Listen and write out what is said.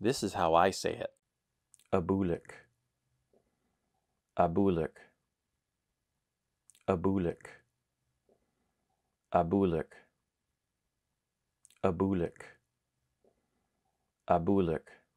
This is how I say it. Abulik. Abulik. Abulik. Abulik. Abulik. Abulik.